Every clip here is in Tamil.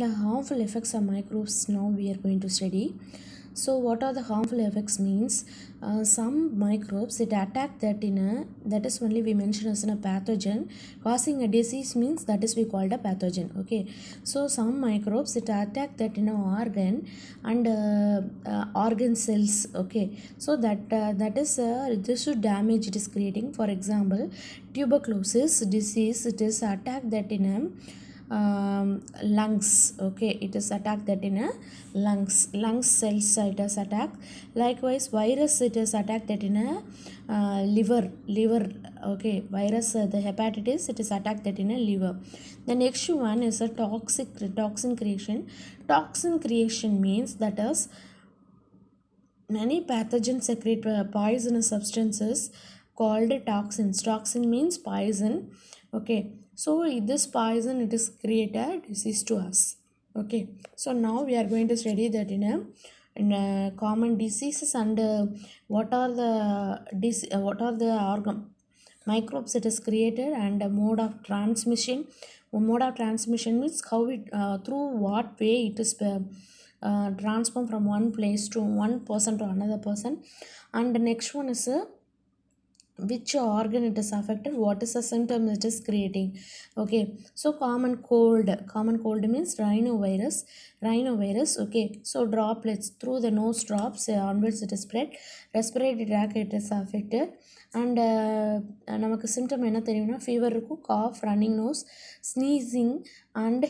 The harmful effects of microbes now we are going to study. So what are the harmful effects means? Uh, some microbes it attack that in a that is only we mention as in a pathogen causing a disease means that is we called a pathogen. Okay. So some microbes it attack that in a organ and uh, uh, organ cells. Okay. So that uh, that is uh, this should damage it is creating. For example, tuberculosis disease it is attack that in a um, lungs okay it is attack that in a lungs lung cells it is attack likewise virus it is attack that in a uh, liver liver okay virus uh, the hepatitis it is attack that in a liver the next one is a toxic toxin creation toxin creation means that is many pathogens secrete uh, poisonous substances called toxins toxin means poison okay so if this poison it is create a disease to us okay so now we are going to study that in a common diseases and uh, what are the dis- uh, what are the organ microbes it is created and a mode of transmission mode of transmission means how it uh, through what way it is uh, uh transformed from one place to one person to another person and the next one is uh, which organ it is affected what is the symptom it is creating okay so common cold common cold means rhinovirus rhinovirus okay so droplets through the nose drops onwards it is spread respiratory tract it is affected and uh, நமக்கு சிம்டம் என்ன தெரியும்னா ஃபீவர் இருக்கும் cough running nose sneezing and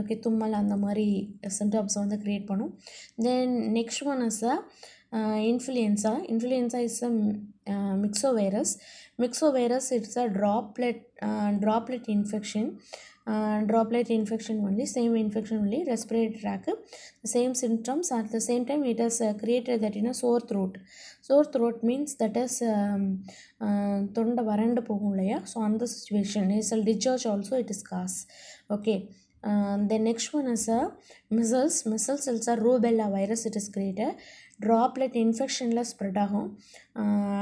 okay தும்மல் அந்த மாதிரி சிம்டம்ஸ் வந்து க்ரியேட் பண்ணும் then next one is a influenza influenza is a myxo virus it's a droplet droplet infection droplet infection only same infection only respirate tract same symptoms at the same time it has uh, that in a a sore throat sore means that that um, uh, தொண்டை வறண்டு போகும் இல்லையா ஸோ அந்த situation is discharge also it is cause okay then next one is a uh, measles measles is are rubella virus it is created droplet இன்ஃபெக்ஷனில் ஸ்ப்ரெட் ஆகும்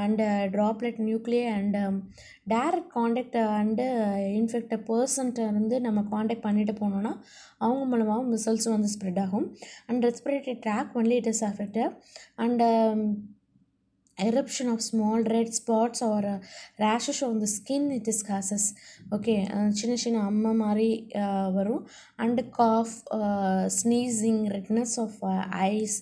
and droplet nuclear and direct contact and infect பர்சன்ட்டை வந்து நம்ம காண்டாக்ட் பண்ணிட்டு போனோம்னா அவங்க மூலமாகவும் மிசல்ஸும் வந்து ஸ்ப்ரெட் ஆகும் and respiratory tract only it is affected and eruption of small red spots or rash on the skin it is causes okay uh, chinna chinna amma mari uh, varu and cough uh, sneezing redness of uh, eyes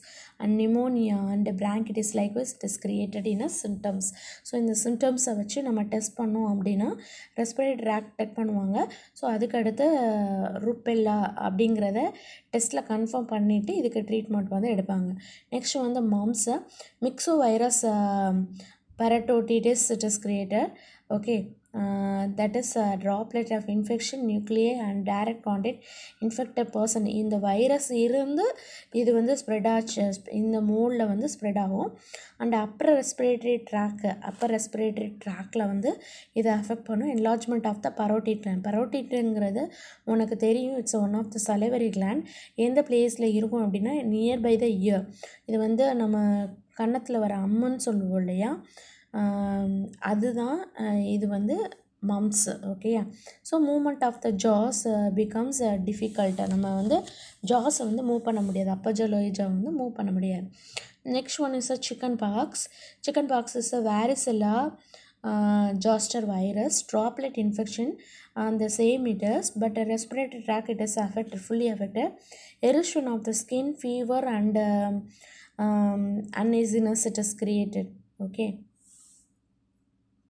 and pneumonia and bronchitis likewise it is created in a symptoms so இந்த சிம்டம்ஸை வச்சு நம்ம டெஸ்ட் பண்ணோம் அப்படின்னா ரெஸ்பிரேட் ட்ராக் டெக் பண்ணுவாங்க ஸோ அதுக்கடுத்து ருப்பெல்லா அப்படிங்கிறத டெஸ்ட்டில் கன்ஃபார்ம் பண்ணிவிட்டு இதுக்கு ட்ரீட்மெண்ட் வந்து எடுப்பாங்க நெக்ஸ்ட் வந்து மாம்ஸை myxo virus parotitis it is created okay that is droplet of infection nuclei and direct contact infected person இந்த வைரஸ் இருந்து இது வந்து ஸ்ப்ரெட் ஆச்சு இந்த மூலில் வந்து ஸ்ப்ரெட் ஆகும் and upper respiratory tract upper respiratory ட்ராக்கில் வந்து இதை அஃபெக்ட் பண்ணும் enlargement of the parotid gland பரோட்டிட்டுங்கிறது உனக்கு தெரியும் it's one of the salivary gland எந்த பிளேஸில் இருக்கும் அப்படின்னா நியர் பை த இயர் இது வந்து நம்ம கன்னத்தில் வர அம்மன் சொல்லுவோம் இல்லையா அதுதான் இது வந்து மம்ஸ் ஓகேயா so movement of the jaws becomes difficult நம்ம வந்து ஜாஸை வந்து மூவ் பண்ண முடியாது அப்பஜா ஜா வந்து மூவ் பண்ண முடியாது next one is a chicken pox chicken pox is a varicella zoster virus droplet infection அந்த சேம் இட்டர்ஸ் but respiratory tract it is affect fully affected eruption of the skin fever and uneasiness it is created okay